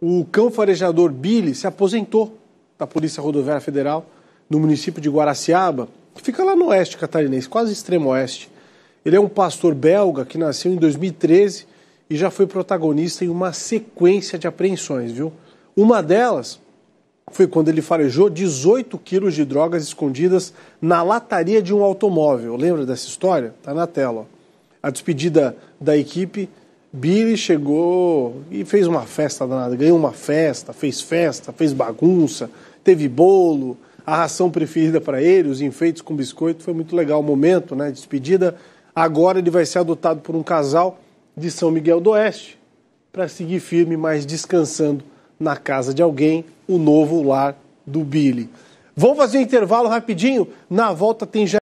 o cão farejador Billy se aposentou da Polícia Rodoviária Federal no município de Guaraciaba, que fica lá no oeste catarinense, quase extremo oeste. Ele é um pastor belga que nasceu em 2013 e já foi protagonista em uma sequência de apreensões, viu? Uma delas foi quando ele farejou 18 quilos de drogas escondidas na lataria de um automóvel. Lembra dessa história? Tá na tela. Ó. A despedida da equipe Billy chegou e fez uma festa danada, ganhou uma festa, fez festa, fez bagunça, teve bolo, a ração preferida para ele, os enfeites com biscoito, foi muito legal o momento, né? Despedida. Agora ele vai ser adotado por um casal de São Miguel do Oeste para seguir firme, mas descansando na casa de alguém, o novo lar do Billy. Vamos fazer um intervalo rapidinho. Na volta tem já